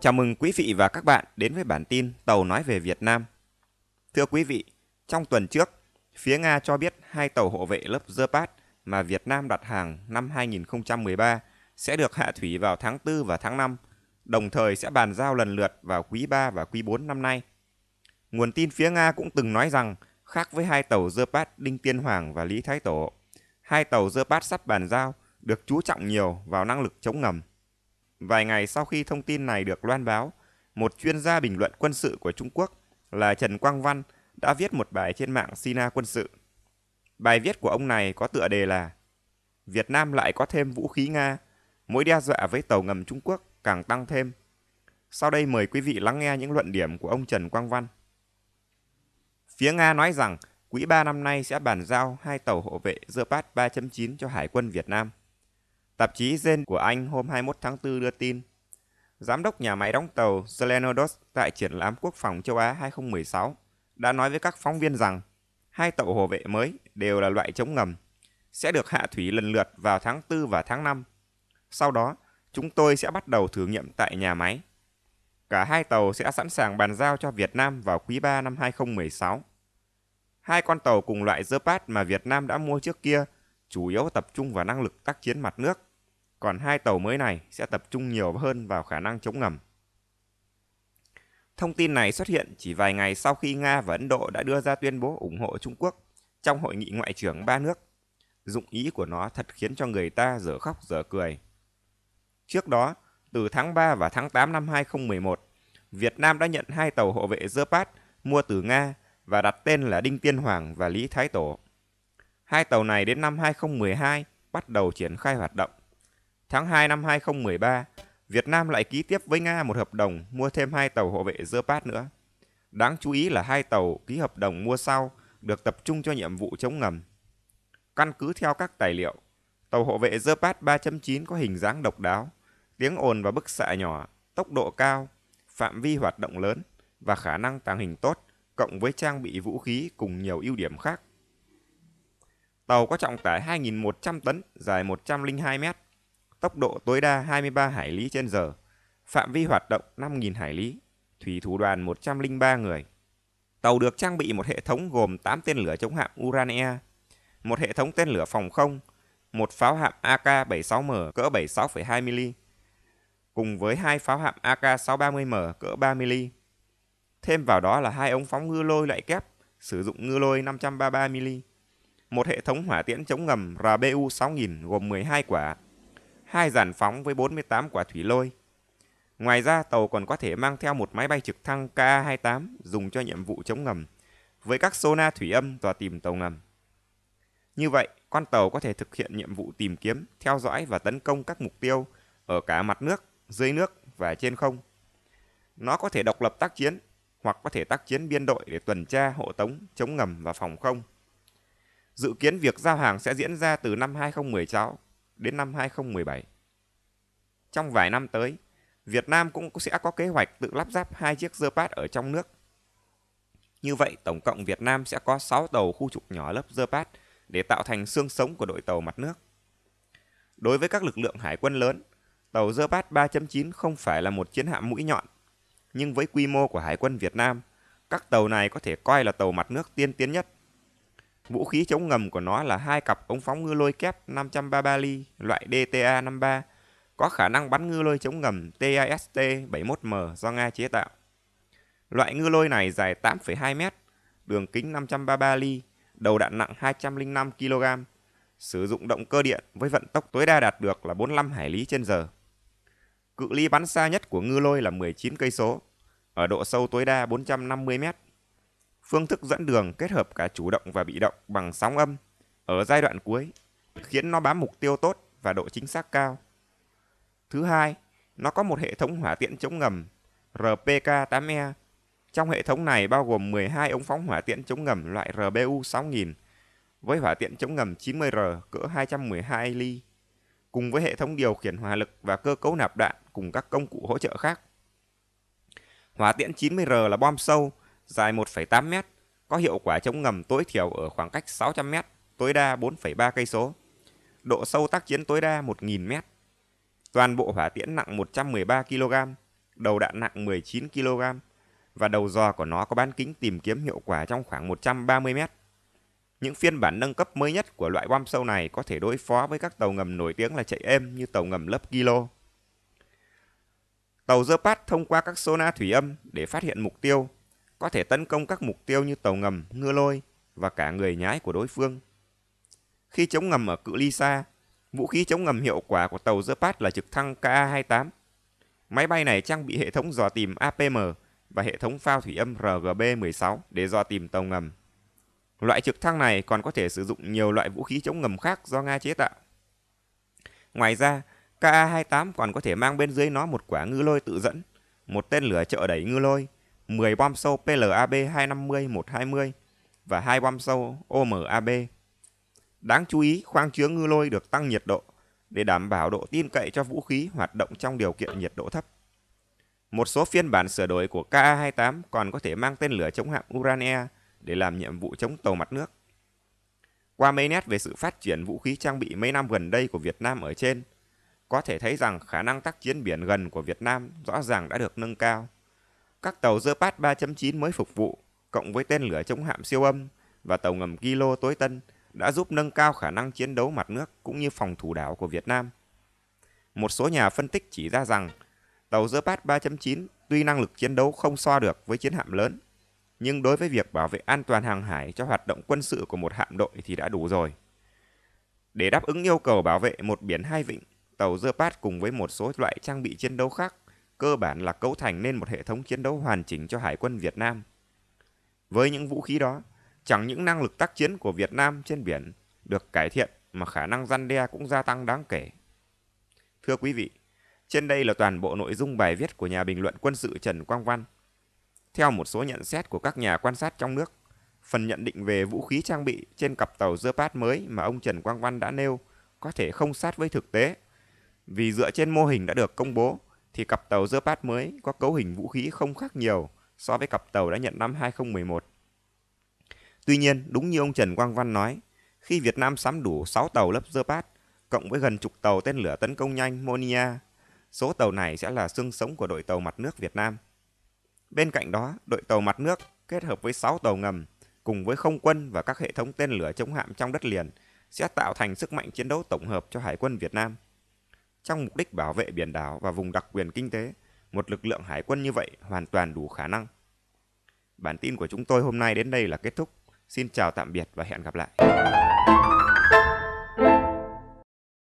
Chào mừng quý vị và các bạn đến với bản tin Tàu nói về Việt Nam. Thưa quý vị, trong tuần trước, phía Nga cho biết hai tàu hộ vệ lớp Zerpat mà Việt Nam đặt hàng năm 2013 sẽ được hạ thủy vào tháng 4 và tháng 5, đồng thời sẽ bàn giao lần lượt vào quý 3 và quý 4 năm nay. Nguồn tin phía Nga cũng từng nói rằng, khác với hai tàu Zerpat Đinh Tiên Hoàng và Lý Thái Tổ, hai tàu Zerpat sắp bàn giao được chú trọng nhiều vào năng lực chống ngầm. Vài ngày sau khi thông tin này được loan báo, một chuyên gia bình luận quân sự của Trung Quốc là Trần Quang Văn đã viết một bài trên mạng Sina quân sự. Bài viết của ông này có tựa đề là Việt Nam lại có thêm vũ khí Nga, mối đe dọa với tàu ngầm Trung Quốc càng tăng thêm. Sau đây mời quý vị lắng nghe những luận điểm của ông Trần Quang Văn. Phía Nga nói rằng, quỹ 3 năm nay sẽ bàn giao hai tàu hộ vệ Zepat 3.9 cho Hải quân Việt Nam. Tạp chí Gen của Anh hôm 21 tháng 4 đưa tin, Giám đốc nhà máy đóng tàu Selenodos tại triển lãm quốc phòng châu Á 2016 đã nói với các phóng viên rằng hai tàu hồ vệ mới đều là loại chống ngầm, sẽ được hạ thủy lần lượt vào tháng 4 và tháng 5. Sau đó, chúng tôi sẽ bắt đầu thử nghiệm tại nhà máy. Cả hai tàu sẽ sẵn sàng bàn giao cho Việt Nam vào quý 3 năm 2016. Hai con tàu cùng loại Zerpat mà Việt Nam đã mua trước kia chủ yếu tập trung vào năng lực tác chiến mặt nước còn hai tàu mới này sẽ tập trung nhiều hơn vào khả năng chống ngầm. Thông tin này xuất hiện chỉ vài ngày sau khi Nga và Ấn Độ đã đưa ra tuyên bố ủng hộ Trung Quốc trong hội nghị ngoại trưởng ba nước. Dụng ý của nó thật khiến cho người ta dở khóc dở cười. Trước đó, từ tháng 3 và tháng 8 năm 2011, Việt Nam đã nhận hai tàu hộ vệ Zepat mua từ Nga và đặt tên là Đinh Tiên Hoàng và Lý Thái Tổ. Hai tàu này đến năm 2012 bắt đầu triển khai hoạt động. Tháng 2 năm 2013, Việt Nam lại ký tiếp với Nga một hợp đồng mua thêm hai tàu hộ vệ Zepat nữa. Đáng chú ý là hai tàu ký hợp đồng mua sau được tập trung cho nhiệm vụ chống ngầm. Căn cứ theo các tài liệu, tàu hộ vệ Zepat 3.9 có hình dáng độc đáo, tiếng ồn và bức xạ nhỏ, tốc độ cao, phạm vi hoạt động lớn và khả năng tàng hình tốt cộng với trang bị vũ khí cùng nhiều ưu điểm khác. Tàu có trọng tải 2.100 tấn, dài 102 mét, tốc độ tối đa 23 hải lý trên giờ, phạm vi hoạt động 5.000 hải lý, thủy thủ đoàn 103 người. Tàu được trang bị một hệ thống gồm 8 tên lửa chống hạm Urania, một hệ thống tên lửa phòng không, một pháo hạm AK-76M cỡ 76,2mm, cùng với hai pháo hạm AK-630M cỡ 3mm. Thêm vào đó là hai ống phóng ngư lôi loại kép sử dụng ngư lôi 533mm, một hệ thống hỏa tiễn chống ngầm RBU-6000 gồm 12 quả hai giàn phóng với 48 quả thủy lôi. Ngoài ra, tàu còn có thể mang theo một máy bay trực thăng Ka-28 dùng cho nhiệm vụ chống ngầm, với các sona thủy âm và tìm tàu ngầm. Như vậy, con tàu có thể thực hiện nhiệm vụ tìm kiếm, theo dõi và tấn công các mục tiêu ở cả mặt nước, dưới nước và trên không. Nó có thể độc lập tác chiến hoặc có thể tác chiến biên đội để tuần tra, hộ tống, chống ngầm và phòng không. Dự kiến việc giao hàng sẽ diễn ra từ năm 2016 đến năm 2017. Trong vài năm tới, Việt Nam cũng sẽ có kế hoạch tự lắp ráp hai chiếc Zerpat ở trong nước. Như vậy, tổng cộng Việt Nam sẽ có 6 tàu khu trục nhỏ lớp Zerpat để tạo thành xương sống của đội tàu mặt nước. Đối với các lực lượng hải quân lớn, tàu Zerpat 3.9 không phải là một chiến hạm mũi nhọn, nhưng với quy mô của Hải quân Việt Nam, các tàu này có thể coi là tàu mặt nước tiên tiến nhất – Vũ khí chống ngầm của nó là hai cặp ống phóng ngư lôi kép 533 ly loại DTA-53 có khả năng bắn ngư lôi chống ngầm TIST-71M do Nga chế tạo. Loại ngư lôi này dài 8,2 m, đường kính 533 ly, đầu đạn nặng 205 kg, sử dụng động cơ điện với vận tốc tối đa đạt được là 45 hải lý trên giờ. Cự ly bắn xa nhất của ngư lôi là 19 cây số, ở độ sâu tối đa 450 mét Phương thức dẫn đường kết hợp cả chủ động và bị động bằng sóng âm ở giai đoạn cuối, khiến nó bám mục tiêu tốt và độ chính xác cao. Thứ hai, nó có một hệ thống hỏa tiễn chống ngầm RPK-8E. Trong hệ thống này bao gồm 12 ống phóng hỏa tiễn chống ngầm loại RBU-6000 với hỏa tiễn chống ngầm 90R cỡ 212 ly, cùng với hệ thống điều khiển hỏa lực và cơ cấu nạp đạn cùng các công cụ hỗ trợ khác. Hỏa tiễn 90R là bom sâu, dài 1,8 m, có hiệu quả chống ngầm tối thiểu ở khoảng cách 600 m, tối đa 4,3 cây số. Độ sâu tác chiến tối đa 1000 m. Toàn bộ hỏa tiễn nặng 113 kg, đầu đạn nặng 19 kg và đầu dò của nó có bán kính tìm kiếm hiệu quả trong khoảng 130 m. Những phiên bản nâng cấp mới nhất của loại bom sâu này có thể đối phó với các tàu ngầm nổi tiếng là chạy êm như tàu ngầm lớp Kilo. Tàu Zepat thông qua các sonar thủy âm để phát hiện mục tiêu có thể tấn công các mục tiêu như tàu ngầm, ngư lôi và cả người nhái của đối phương. Khi chống ngầm ở cự ly xa, vũ khí chống ngầm hiệu quả của tàu Zepat là trực thăng Ka-28. Máy bay này trang bị hệ thống dò tìm APM và hệ thống phao thủy âm RGB-16 để dò tìm tàu ngầm. Loại trực thăng này còn có thể sử dụng nhiều loại vũ khí chống ngầm khác do Nga chế tạo. Ngoài ra, Ka-28 còn có thể mang bên dưới nó một quả ngư lôi tự dẫn, một tên lửa trợ đẩy ngư lôi 10 bom sâu PLAB 250-120 và 2 bom sâu OMAB. Đáng chú ý, khoang chứa ngư lôi được tăng nhiệt độ để đảm bảo độ tin cậy cho vũ khí hoạt động trong điều kiện nhiệt độ thấp. Một số phiên bản sửa đổi của Ka-28 còn có thể mang tên lửa chống hạm Urania để làm nhiệm vụ chống tàu mặt nước. Qua mấy nét về sự phát triển vũ khí trang bị mấy năm gần đây của Việt Nam ở trên, có thể thấy rằng khả năng tác chiến biển gần của Việt Nam rõ ràng đã được nâng cao các tàu Zerpat 3.9 mới phục vụ, cộng với tên lửa chống hạm siêu âm và tàu ngầm Kilo tối tân đã giúp nâng cao khả năng chiến đấu mặt nước cũng như phòng thủ đảo của Việt Nam. Một số nhà phân tích chỉ ra rằng tàu Zerpat 3.9 tuy năng lực chiến đấu không so được với chiến hạm lớn, nhưng đối với việc bảo vệ an toàn hàng hải cho hoạt động quân sự của một hạm đội thì đã đủ rồi. Để đáp ứng yêu cầu bảo vệ một biển hai vịnh, tàu Zerpat cùng với một số loại trang bị chiến đấu khác cơ bản là cấu thành nên một hệ thống chiến đấu hoàn chỉnh cho Hải quân Việt Nam. Với những vũ khí đó, chẳng những năng lực tác chiến của Việt Nam trên biển được cải thiện mà khả năng răn đe cũng gia tăng đáng kể. Thưa quý vị, trên đây là toàn bộ nội dung bài viết của nhà bình luận quân sự Trần Quang Văn. Theo một số nhận xét của các nhà quan sát trong nước, phần nhận định về vũ khí trang bị trên cặp tàu Zerpat mới mà ông Trần Quang Văn đã nêu có thể không sát với thực tế. Vì dựa trên mô hình đã được công bố, thì cặp tàu Zerpat mới có cấu hình vũ khí không khác nhiều so với cặp tàu đã nhận năm 2011. Tuy nhiên, đúng như ông Trần Quang Văn nói, khi Việt Nam sắm đủ 6 tàu lớp Zerpat, cộng với gần chục tàu tên lửa tấn công nhanh Monia, số tàu này sẽ là xương sống của đội tàu mặt nước Việt Nam. Bên cạnh đó, đội tàu mặt nước kết hợp với 6 tàu ngầm cùng với không quân và các hệ thống tên lửa chống hạm trong đất liền sẽ tạo thành sức mạnh chiến đấu tổng hợp cho Hải quân Việt Nam trong mục đích bảo vệ biển đảo và vùng đặc quyền kinh tế, một lực lượng hải quân như vậy hoàn toàn đủ khả năng. Bản tin của chúng tôi hôm nay đến đây là kết thúc. Xin chào tạm biệt và hẹn gặp lại.